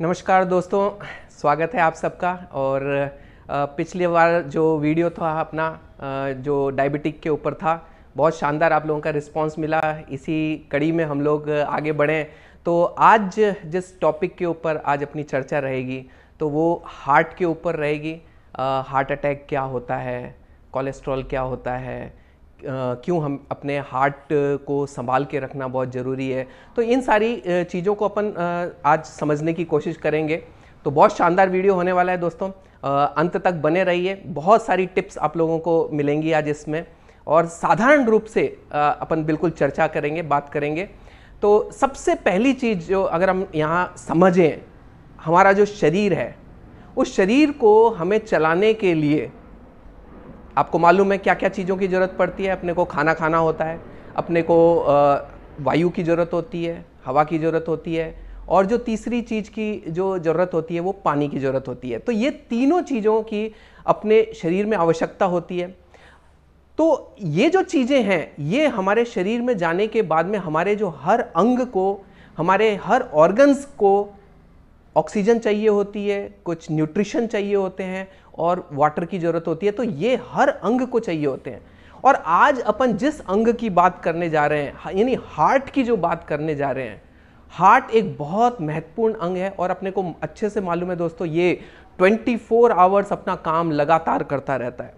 नमस्कार दोस्तों स्वागत है आप सबका और पिछली बार जो वीडियो था अपना जो डायबिटिक के ऊपर था बहुत शानदार आप लोगों का रिस्पांस मिला इसी कड़ी में हम लोग आगे बढ़े तो आज जिस टॉपिक के ऊपर आज अपनी चर्चा रहेगी तो वो हार्ट के ऊपर रहेगी हार्ट अटैक क्या होता है कोलेस्ट्रॉल क्या होता है क्यों हम अपने हार्ट को संभाल के रखना बहुत ज़रूरी है तो इन सारी चीज़ों को अपन आज समझने की कोशिश करेंगे तो बहुत शानदार वीडियो होने वाला है दोस्तों अंत तक बने रहिए बहुत सारी टिप्स आप लोगों को मिलेंगी आज इसमें और साधारण रूप से अपन बिल्कुल चर्चा करेंगे बात करेंगे तो सबसे पहली चीज़ जो अगर हम यहाँ समझें हमारा जो शरीर है उस शरीर को हमें चलाने के लिए आपको मालूम है क्या क्या चीज़ों की ज़रूरत पड़ती है अपने को खाना खाना होता है अपने को वायु की ज़रूरत होती है हवा की ज़रूरत होती है और जो तीसरी चीज़ की जो ज़रूरत होती है वो पानी की ज़रूरत होती है तो ये तीनों चीज़ों की अपने शरीर में आवश्यकता होती है तो ये जो चीज़ें हैं ये हमारे शरीर में जाने के बाद में हमारे जो हर अंग को हमारे हर ऑर्गन्स को ऑक्सीजन चाहिए होती है कुछ न्यूट्रिशन चाहिए होते हैं और वाटर की ज़रूरत होती है तो ये हर अंग को चाहिए होते हैं और आज अपन जिस अंग की बात करने जा रहे हैं यानी हार्ट की जो बात करने जा रहे हैं हार्ट एक बहुत महत्वपूर्ण अंग है और अपने को अच्छे से मालूम है दोस्तों ये 24 फोर आवर्स अपना काम लगातार करता रहता है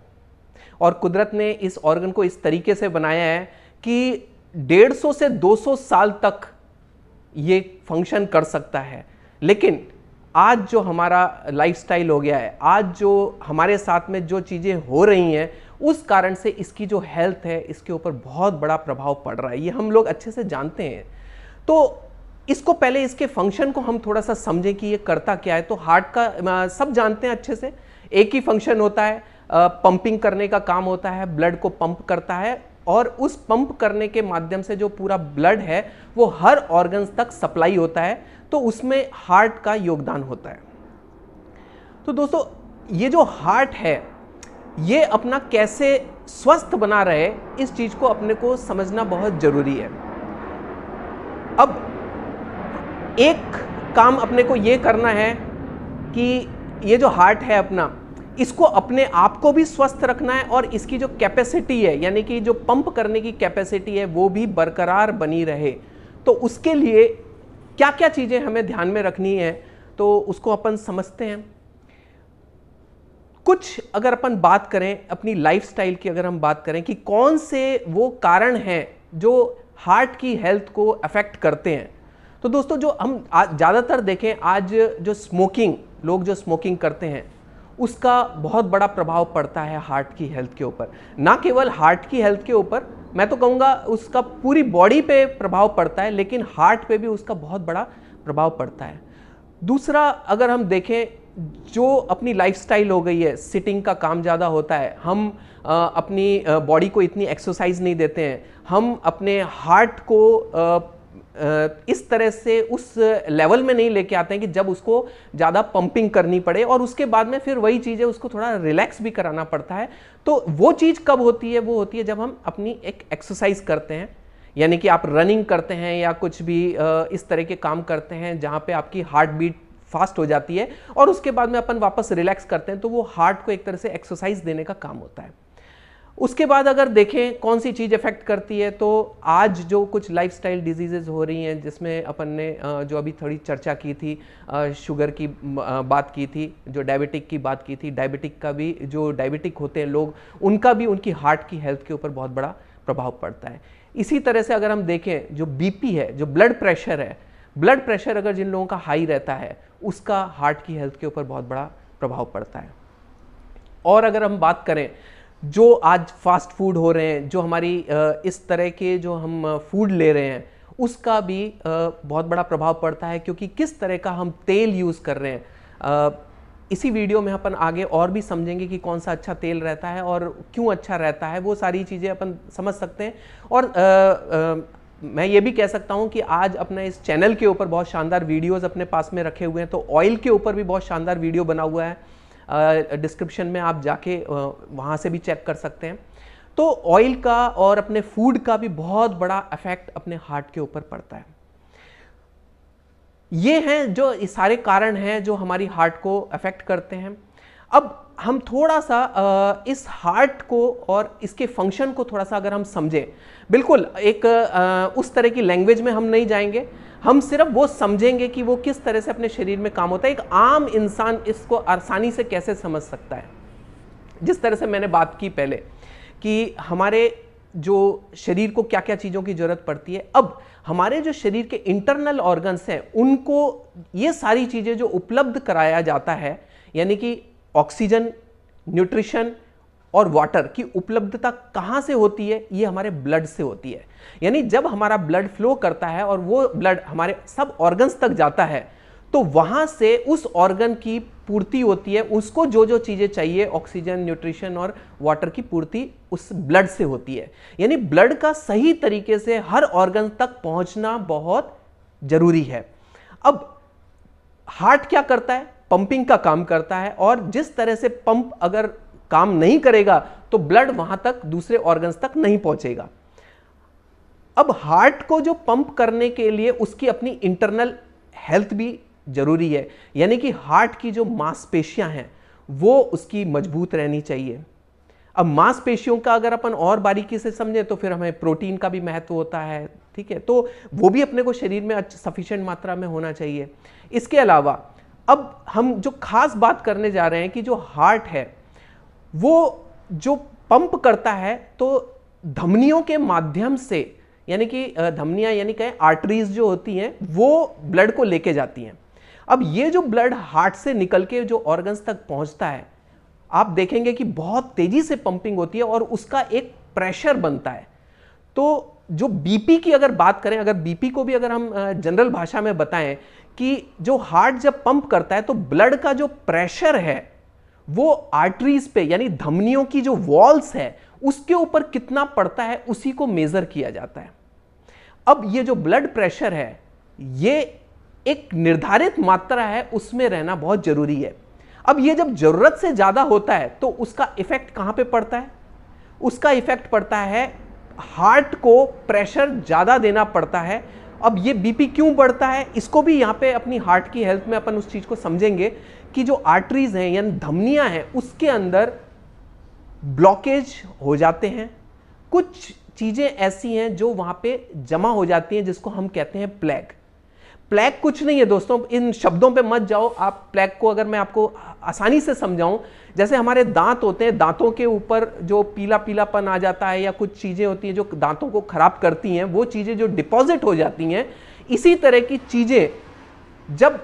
और कुदरत ने इस ऑर्गन को इस तरीके से बनाया है कि 150 से 200 साल तक ये फंक्शन कर सकता है लेकिन आज जो हमारा लाइफस्टाइल हो गया है आज जो हमारे साथ में जो चीज़ें हो रही हैं उस कारण से इसकी जो हेल्थ है इसके ऊपर बहुत बड़ा प्रभाव पड़ रहा है ये हम लोग अच्छे से जानते हैं तो इसको पहले इसके फंक्शन को हम थोड़ा सा समझें कि ये करता क्या है तो हार्ट का सब जानते हैं अच्छे से एक ही फंक्शन होता है पंपिंग करने का काम होता है ब्लड को पंप करता है और उस पंप करने के माध्यम से जो पूरा ब्लड है वो हर ऑर्गन्स तक सप्लाई होता है तो उसमें हार्ट का योगदान होता है तो दोस्तों ये जो हार्ट है ये अपना कैसे स्वस्थ बना रहे इस चीज़ को अपने को समझना बहुत ज़रूरी है अब एक काम अपने को ये करना है कि ये जो हार्ट है अपना इसको अपने आप को भी स्वस्थ रखना है और इसकी जो कैपेसिटी है यानी कि जो पंप करने की कैपेसिटी है वो भी बरकरार बनी रहे तो उसके लिए क्या क्या चीज़ें हमें ध्यान में रखनी है तो उसको अपन समझते हैं कुछ अगर अपन बात करें अपनी लाइफस्टाइल की अगर हम बात करें कि कौन से वो कारण हैं जो हार्ट की हेल्थ को अफेक्ट करते हैं तो दोस्तों जो हम ज़्यादातर देखें आज जो स्मोकिंग लोग जो स्मोकिंग करते हैं उसका बहुत बड़ा प्रभाव पड़ता है हार्ट की हेल्थ के ऊपर ना केवल हार्ट की हेल्थ के ऊपर मैं तो कहूँगा उसका पूरी बॉडी पे प्रभाव पड़ता है लेकिन हार्ट पे भी उसका बहुत बड़ा प्रभाव पड़ता है दूसरा अगर हम देखें जो अपनी लाइफस्टाइल हो गई है सिटिंग का काम ज़्यादा होता है हम अपनी बॉडी को इतनी एक्सरसाइज नहीं देते हैं हम अपने हार्ट को आ, इस तरह से उस लेवल में नहीं लेके आते हैं कि जब उसको ज़्यादा पंपिंग करनी पड़े और उसके बाद में फिर वही चीज़ है उसको थोड़ा रिलैक्स भी कराना पड़ता है तो वो चीज़ कब होती है वो होती है जब हम अपनी एक एक्सरसाइज करते हैं यानी कि आप रनिंग करते हैं या कुछ भी इस तरह के काम करते हैं जहाँ पर आपकी हार्ट बीट फास्ट हो जाती है और उसके बाद में अपन वापस रिलैक्स करते हैं तो वो हार्ट को एक तरह से एक्सरसाइज देने का काम होता है उसके बाद अगर देखें कौन सी चीज़ इफेक्ट करती है तो आज जो कुछ लाइफस्टाइल डिजीज़ेस हो रही हैं जिसमें अपन ने जो अभी थोड़ी चर्चा की थी शुगर की बात की थी जो डायबिटिक की बात की थी डायबिटिक का भी जो डायबिटिक होते हैं लोग उनका भी उनकी हार्ट की हेल्थ के ऊपर बहुत बड़ा प्रभाव पड़ता है इसी तरह से अगर हम देखें जो बी है जो ब्लड प्रेशर है ब्लड प्रेशर अगर जिन लोगों का हाई रहता है उसका हार्ट की हेल्थ के ऊपर बहुत बड़ा प्रभाव पड़ता है और अगर हम बात करें जो आज फास्ट फूड हो रहे हैं जो हमारी इस तरह के जो हम फूड ले रहे हैं उसका भी बहुत बड़ा प्रभाव पड़ता है क्योंकि किस तरह का हम तेल यूज़ कर रहे हैं इसी वीडियो में अपन आगे और भी समझेंगे कि कौन सा अच्छा तेल रहता है और क्यों अच्छा रहता है वो सारी चीज़ें अपन समझ सकते हैं और आ, आ, मैं ये भी कह सकता हूँ कि आज अपना इस चैनल के ऊपर बहुत शानदार वीडियोज़ अपने पास में रखे हुए हैं तो ऑयल के ऊपर भी बहुत शानदार वीडियो बना हुआ है डिस्क्रिप्शन में आप जाके वहाँ से भी चेक कर सकते हैं तो ऑयल का और अपने फूड का भी बहुत बड़ा इफेक्ट अपने हार्ट के ऊपर पड़ता है ये हैं जो सारे कारण हैं जो हमारी हार्ट को अफेक्ट करते हैं अब हम थोड़ा सा इस हार्ट को और इसके फंक्शन को थोड़ा सा अगर हम समझें बिल्कुल एक उस तरह की लैंग्वेज में हम नहीं जाएंगे हम सिर्फ वो समझेंगे कि वो किस तरह से अपने शरीर में काम होता है एक आम इंसान इसको आसानी से कैसे समझ सकता है जिस तरह से मैंने बात की पहले कि हमारे जो शरीर को क्या क्या चीज़ों की ज़रूरत पड़ती है अब हमारे जो शरीर के इंटरनल ऑर्गन्स हैं उनको ये सारी चीज़ें जो उपलब्ध कराया जाता है यानी कि ऑक्सीजन न्यूट्रिशन और वाटर की उपलब्धता कहाँ से होती है ये हमारे ब्लड से होती है यानी जब हमारा ब्लड फ्लो करता है और वो ब्लड हमारे सब ऑर्गन्स तक जाता है तो वहाँ से उस ऑर्गन की पूर्ति होती है उसको जो जो चीज़ें चाहिए ऑक्सीजन न्यूट्रिशन और वाटर की पूर्ति उस ब्लड से होती है यानी ब्लड का सही तरीके से हर ऑर्गन तक पहुँचना बहुत ज़रूरी है अब हार्ट क्या करता है पंपिंग का काम करता है और जिस तरह से पंप अगर काम नहीं करेगा तो ब्लड वहां तक दूसरे ऑर्गन्स तक नहीं पहुंचेगा अब हार्ट को जो पंप करने के लिए उसकी अपनी इंटरनल हेल्थ भी जरूरी है यानी कि हार्ट की जो मांसपेशियां हैं वो उसकी मजबूत रहनी चाहिए अब मांसपेशियों का अगर अपन और बारीकी से समझें तो फिर हमें प्रोटीन का भी महत्व होता है ठीक है तो वो भी अपने को शरीर में सफिशियंट मात्रा में होना चाहिए इसके अलावा अब हम जो खास बात करने जा रहे हैं कि जो हार्ट है वो जो पंप करता है तो धमनियों के माध्यम से यानी कि धमनियां यानी कहें आर्टरीज जो होती हैं वो ब्लड को लेके जाती हैं अब ये जो ब्लड हार्ट से निकल के जो ऑर्गन्स तक पहुंचता है आप देखेंगे कि बहुत तेज़ी से पंपिंग होती है और उसका एक प्रेशर बनता है तो जो बीपी की अगर बात करें अगर बीपी को भी अगर हम जनरल भाषा में बताएं कि जो हार्ट जब पंप करता है तो ब्लड का जो प्रेशर है वो आर्टरीज पे यानी धमनियों की जो वॉल्स है उसके ऊपर कितना पड़ता है उसी को मेजर किया जाता है अब ये जो ब्लड प्रेशर है ये एक निर्धारित मात्रा है उसमें रहना बहुत जरूरी है अब ये जब जरूरत से ज़्यादा होता है तो उसका इफेक्ट कहां पे पड़ता है उसका इफेक्ट पड़ता है हार्ट को प्रेशर ज़्यादा देना पड़ता है अब ये बीपी क्यों बढ़ता है इसको भी यहाँ पे अपनी हार्ट की हेल्थ में अपन उस चीज़ को समझेंगे कि जो आर्टरीज हैं यानी धमनियां हैं उसके अंदर ब्लॉकेज हो जाते हैं कुछ चीज़ें ऐसी हैं जो वहां पे जमा हो जाती हैं जिसको हम कहते हैं प्लेग प्लैग कुछ नहीं है दोस्तों इन शब्दों पे मत जाओ आप प्लैग को अगर मैं आपको आसानी से समझाऊं जैसे हमारे दांत होते हैं दांतों के ऊपर जो पीला पीलापन आ जाता है या कुछ चीज़ें होती हैं जो दांतों को ख़राब करती हैं वो चीज़ें जो डिपॉजिट हो जाती हैं इसी तरह की चीज़ें जब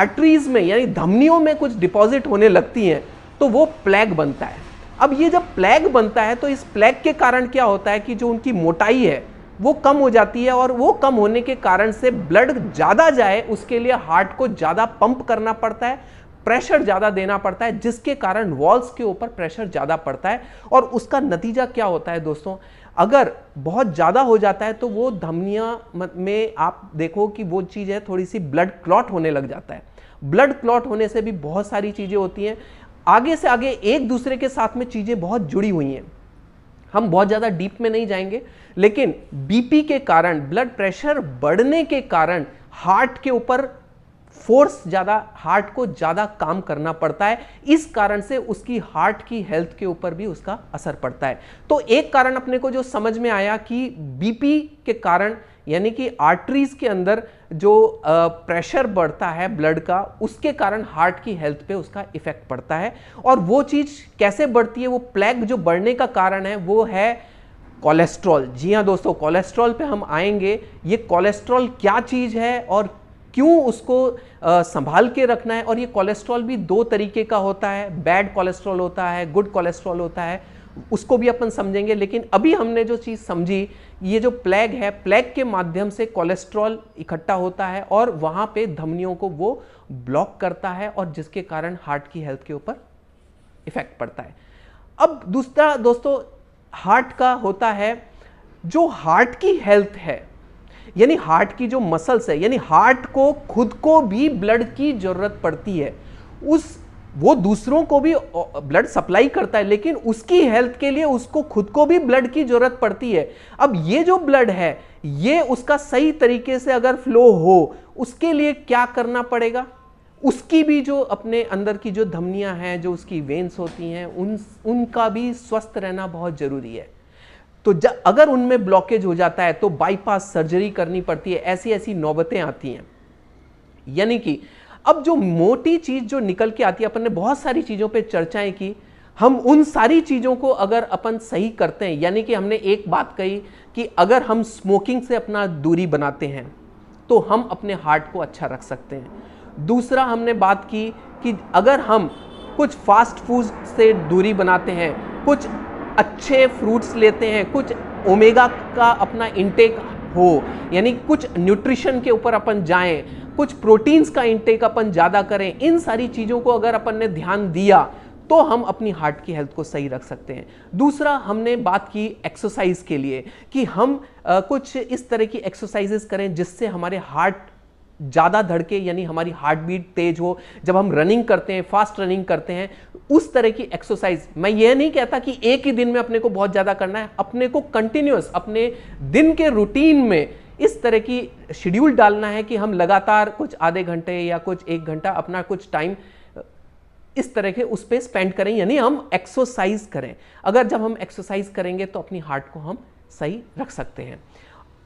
आर्टरीज में यानी धमनियों में कुछ डिपॉजिट होने लगती हैं तो वो प्लैग बनता है अब ये जब प्लैग बनता है तो इस प्लैग के कारण क्या होता है कि जो उनकी मोटाई है वो कम हो जाती है और वो कम होने के कारण से ब्लड ज़्यादा जाए उसके लिए हार्ट को ज़्यादा पंप करना पड़ता है प्रेशर ज़्यादा देना पड़ता है जिसके कारण वॉल्स के ऊपर प्रेशर ज़्यादा पड़ता है और उसका नतीजा क्या होता है दोस्तों अगर बहुत ज़्यादा हो जाता है तो वो धमनिया में आप देखो कि वो चीज़ है थोड़ी सी ब्लड क्लॉट होने लग जाता है ब्लड क्लॉट होने से भी बहुत सारी चीज़ें होती हैं आगे से आगे एक दूसरे के साथ में चीज़ें बहुत जुड़ी हुई हैं हम बहुत ज़्यादा डीप में नहीं जाएंगे लेकिन बीपी के कारण ब्लड प्रेशर बढ़ने के कारण हार्ट के ऊपर फोर्स ज़्यादा हार्ट को ज़्यादा काम करना पड़ता है इस कारण से उसकी हार्ट की हेल्थ के ऊपर भी उसका असर पड़ता है तो एक कारण अपने को जो समझ में आया कि बीपी के कारण यानी कि आर्टरीज के अंदर जो प्रेशर बढ़ता है ब्लड का उसके कारण हार्ट की हेल्थ पे उसका इफेक्ट पड़ता है और वो चीज़ कैसे बढ़ती है वो प्लेग जो बढ़ने का कारण है वो है कोलेस्ट्रॉल जी हाँ दोस्तों कोलेस्ट्रॉल पे हम आएंगे ये कोलेस्ट्रॉल क्या चीज़ है और क्यों उसको संभाल के रखना है और ये कोलेस्ट्रॉल भी दो तरीके का होता है बैड कोलेस्ट्रॉल होता है गुड कोलेस्ट्रॉल होता है उसको भी अपन समझेंगे लेकिन अभी हमने जो चीज़ समझी ये जो प्लेग है प्लेग के माध्यम से कोलेस्ट्रॉल इकट्ठा होता है और वहाँ पे धमनियों को वो ब्लॉक करता है और जिसके कारण हार्ट की हेल्थ के ऊपर इफेक्ट पड़ता है अब दूसरा दोस्तों हार्ट का होता है जो हार्ट की हेल्थ है यानी हार्ट की जो मसल्स है यानी हार्ट को खुद को भी ब्लड की ज़रूरत पड़ती है उस वो दूसरों को भी ब्लड सप्लाई करता है लेकिन उसकी हेल्थ के लिए उसको खुद को भी ब्लड की ज़रूरत पड़ती है अब ये जो ब्लड है ये उसका सही तरीके से अगर फ्लो हो उसके लिए क्या करना पड़ेगा उसकी भी जो अपने अंदर की जो धमनियां हैं जो उसकी वेंस होती हैं उन उनका भी स्वस्थ रहना बहुत ज़रूरी है तो जब अगर उनमें ब्लॉकेज हो जाता है तो बाईपास सर्जरी करनी पड़ती है ऐसी ऐसी नौबतें आती हैं यानी कि अब जो मोटी चीज जो निकल के आती है अपन ने बहुत सारी चीजों पे चर्चाएं की हम उन सारी चीज़ों को अगर अपन सही करते हैं यानी कि हमने एक बात कही कि अगर हम स्मोकिंग से अपना दूरी बनाते हैं तो हम अपने हार्ट को अच्छा रख सकते हैं दूसरा हमने बात की कि अगर हम कुछ फास्ट फूड से दूरी बनाते हैं कुछ अच्छे फ्रूट्स लेते हैं कुछ ओमेगा का अपना इंटेक हो यानी कुछ न्यूट्रिशन के ऊपर अपन जाएं कुछ प्रोटीन्स का इंटेक अपन ज़्यादा करें इन सारी चीज़ों को अगर अपन ने ध्यान दिया तो हम अपनी हार्ट की हेल्थ को सही रख सकते हैं दूसरा हमने बात की एक्सरसाइज के लिए कि हम आ, कुछ इस तरह की एक्सरसाइजेस करें जिससे हमारे हार्ट ज़्यादा धड़के यानी हमारी हार्ट बीट तेज हो जब हम रनिंग करते हैं फास्ट रनिंग करते हैं उस तरह की एक्सरसाइज मैं यह नहीं कहता कि एक ही दिन में अपने को बहुत ज़्यादा करना है अपने को कंटिन्यूस अपने दिन के रूटीन में इस तरह की शेड्यूल डालना है कि हम लगातार कुछ आधे घंटे या कुछ एक घंटा अपना कुछ टाइम इस तरह के उस पर स्पेंड करें यानी हम एक्सरसाइज करें अगर जब हम एक्सरसाइज करेंगे तो अपनी हार्ट को हम सही रख सकते हैं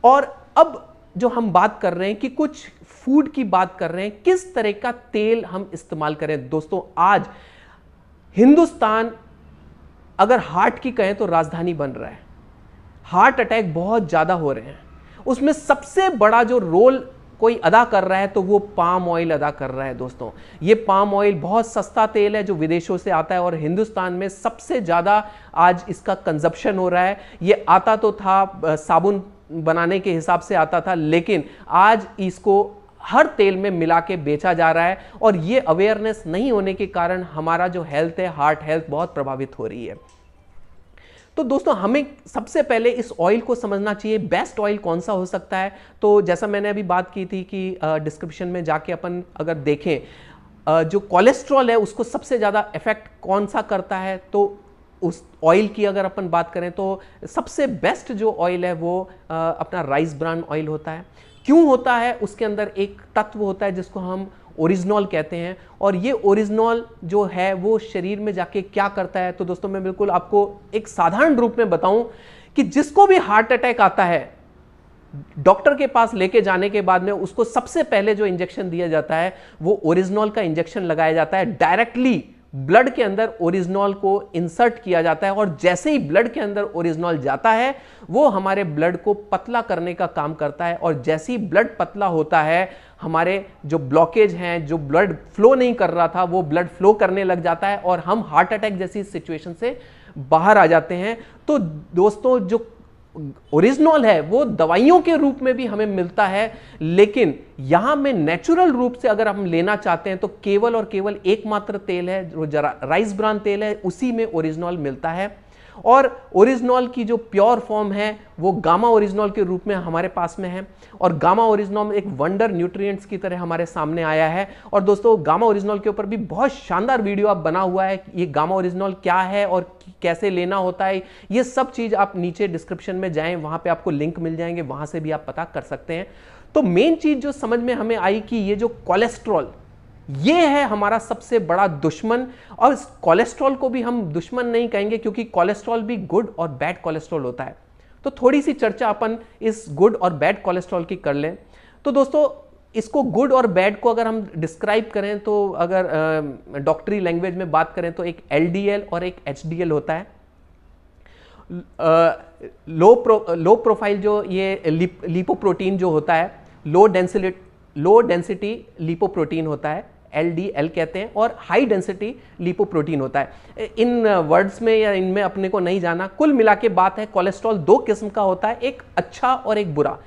और अब जो हम बात कर रहे हैं कि कुछ फूड की बात कर रहे हैं किस तरह का तेल हम इस्तेमाल करें दोस्तों आज हिंदुस्तान अगर हार्ट की कहें तो राजधानी बन रहा है हार्ट अटैक बहुत ज़्यादा हो रहे हैं उसमें सबसे बड़ा जो रोल कोई अदा कर रहा है तो वो पाम ऑयल अदा कर रहा है दोस्तों ये पाम ऑयल बहुत सस्ता तेल है जो विदेशों से आता है और हिंदुस्तान में सबसे ज़्यादा आज इसका कंजप्शन हो रहा है ये आता तो था साबुन बनाने के हिसाब से आता था लेकिन आज इसको हर तेल में मिला के बेचा जा रहा है और ये अवेयरनेस नहीं होने के कारण हमारा जो हेल्थ है हार्ट हेल्थ बहुत प्रभावित हो रही है तो दोस्तों हमें सबसे पहले इस ऑयल को समझना चाहिए बेस्ट ऑयल कौन सा हो सकता है तो जैसा मैंने अभी बात की थी कि डिस्क्रिप्शन में जाके अपन अगर देखें जो कोलेस्ट्रॉल है उसको सबसे ज़्यादा इफेक्ट कौन सा करता है तो उस ऑयल की अगर अपन बात करें तो सबसे बेस्ट जो ऑयल है वो अपना राइस ब्रांड ऑयल होता है क्यों होता है उसके अंदर एक तत्व होता है जिसको हम ओरिजिनॉल कहते हैं और ये ओरिजिनॉल जो है वो शरीर में जाके क्या करता है तो दोस्तों मैं बिल्कुल आपको एक साधारण रूप में बताऊं कि जिसको भी हार्ट अटैक आता है डॉक्टर के पास लेके जाने के बाद में उसको सबसे पहले जो इंजेक्शन दिया जाता है वो ओरिजिनॉल का इंजेक्शन लगाया जाता है डायरेक्टली ब्लड के अंदर ओरिजिनॉल को इंसर्ट किया जाता है और जैसे ही ब्लड के अंदर ओरिजिनॉल जाता है वो हमारे ब्लड को पतला करने का काम करता है और जैसे ही ब्लड पतला होता है हमारे जो ब्लॉकेज हैं जो ब्लड फ्लो नहीं कर रहा था वो ब्लड फ्लो करने लग जाता है और हम हार्ट अटैक जैसी सिचुएशन से बाहर आ जाते हैं तो दोस्तों जो ओरिजिनल है वो दवाइयों के रूप में भी हमें मिलता है लेकिन यहां में नेचुरल रूप से अगर हम लेना चाहते हैं तो केवल और केवल एकमात्र तेल है जो राइस ब्रांड तेल है उसी में ओरिजिनल मिलता है और ओरिजिनॉल की जो प्योर फॉर्म है वो गामा ओरिजिनॉल के रूप में हमारे पास में है और गामा ओरिजिनॉल एक वंडर न्यूट्रिएंट्स की तरह हमारे सामने आया है और दोस्तों गामा ओरिजिनॉल के ऊपर भी बहुत शानदार वीडियो आप बना हुआ है ये गामा ओरिजिनॉल क्या है और कैसे लेना होता है ये सब चीज़ आप नीचे डिस्क्रिप्शन में जाएँ वहाँ पर आपको लिंक मिल जाएंगे वहाँ से भी आप पता कर सकते हैं तो मेन चीज़ जो समझ में हमें आई कि ये जो कोलेस्ट्रॉल ये है हमारा सबसे बड़ा दुश्मन और कोलेस्ट्रॉल को भी हम दुश्मन नहीं कहेंगे क्योंकि कोलेस्ट्रॉल भी गुड और बैड कोलेस्ट्रॉल होता है तो थोड़ी सी चर्चा अपन इस गुड और बैड कोलेस्ट्रॉल की कर लें तो दोस्तों इसको गुड और बैड को अगर हम डिस्क्राइब करें तो अगर डॉक्टरी लैंग्वेज में बात करें तो एक एल और एक एच होता है लो प्रो लो प्रोफाइल जो ये लिप, लिपोप्रोटीन जो होता है low density low density lipoprotein होता है एल डी एल कहते हैं और हाई डेंसिटी प्रोटीन होता है इन वर्ड्स uh, में या इनमें अपने को नहीं जाना कुल मिला के बात है कोलेस्ट्रॉल दो किस्म का होता है एक अच्छा और एक बुरा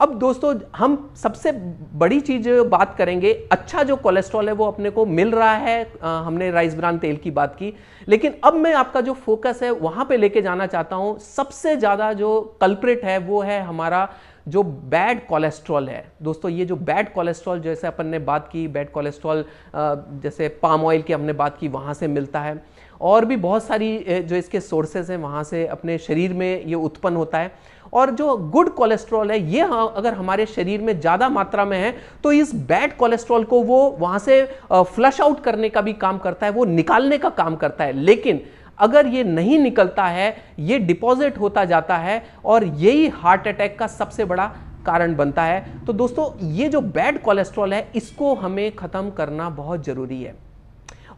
अब दोस्तों हम सबसे बड़ी चीज बात करेंगे अच्छा जो कोलेस्ट्रॉल है वो अपने को मिल रहा है आ, हमने राइस ब्रान तेल की बात की लेकिन अब मैं आपका जो फोकस है वहाँ पे लेके जाना चाहता हूँ सबसे ज़्यादा जो कल्प्रिट है वो है हमारा जो बैड कोलेस्ट्रॉल है दोस्तों ये जो बैड कोलेस्ट्रॉल जैसे अपन ने बात की बैड कोलेस्ट्रॉल जैसे पाम ऑयल की हमने बात की वहाँ से मिलता है और भी बहुत सारी जो इसके सोर्सेज हैं वहाँ से अपने शरीर में ये उत्पन्न होता है और जो गुड कोलेस्ट्रॉल है ये हाँ, अगर हमारे शरीर में ज़्यादा मात्रा में है तो इस बैड कोलेस्ट्रॉल को वो वहाँ से फ्लश आउट करने का भी काम करता है वो निकालने का काम करता है लेकिन अगर ये नहीं निकलता है ये डिपॉजिट होता जाता है और यही हार्ट अटैक का सबसे बड़ा कारण बनता है तो दोस्तों ये जो बैड कोलेस्ट्रॉल है इसको हमें ख़त्म करना बहुत ज़रूरी है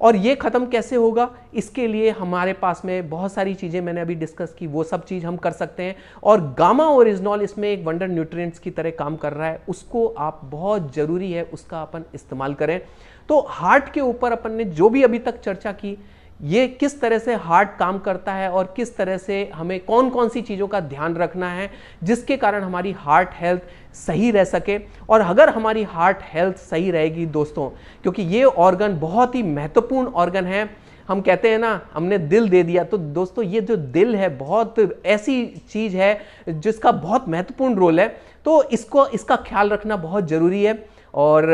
और ये ख़त्म कैसे होगा इसके लिए हमारे पास में बहुत सारी चीज़ें मैंने अभी डिस्कस की वो सब चीज़ हम कर सकते हैं और गामा ओरिजिनॉल इसमें एक वंडर न्यूट्रिएंट्स की तरह काम कर रहा है उसको आप बहुत ज़रूरी है उसका अपन इस्तेमाल करें तो हार्ट के ऊपर अपन ने जो भी अभी तक चर्चा की ये किस तरह से हार्ट काम करता है और किस तरह से हमें कौन कौन सी चीज़ों का ध्यान रखना है जिसके कारण हमारी हार्ट हेल्थ सही रह सके और अगर हमारी हार्ट हेल्थ सही रहेगी दोस्तों क्योंकि ये ऑर्गन बहुत ही महत्वपूर्ण ऑर्गन है हम कहते हैं ना हमने दिल दे दिया तो दोस्तों ये जो दिल है बहुत ऐसी चीज़ है जिसका बहुत महत्वपूर्ण रोल है तो इसको इसका ख्याल रखना बहुत ज़रूरी है और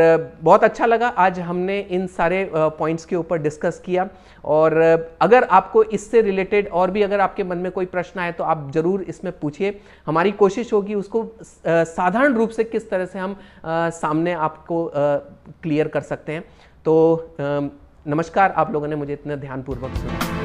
बहुत अच्छा लगा आज हमने इन सारे पॉइंट्स के ऊपर डिस्कस किया और अगर आपको इससे रिलेटेड और भी अगर आपके मन में कोई प्रश्न आए तो आप ज़रूर इसमें पूछिए हमारी कोशिश होगी उसको साधारण रूप से किस तरह से हम सामने आपको क्लियर कर सकते हैं तो नमस्कार आप लोगों ने मुझे इतना ध्यानपूर्वक सुना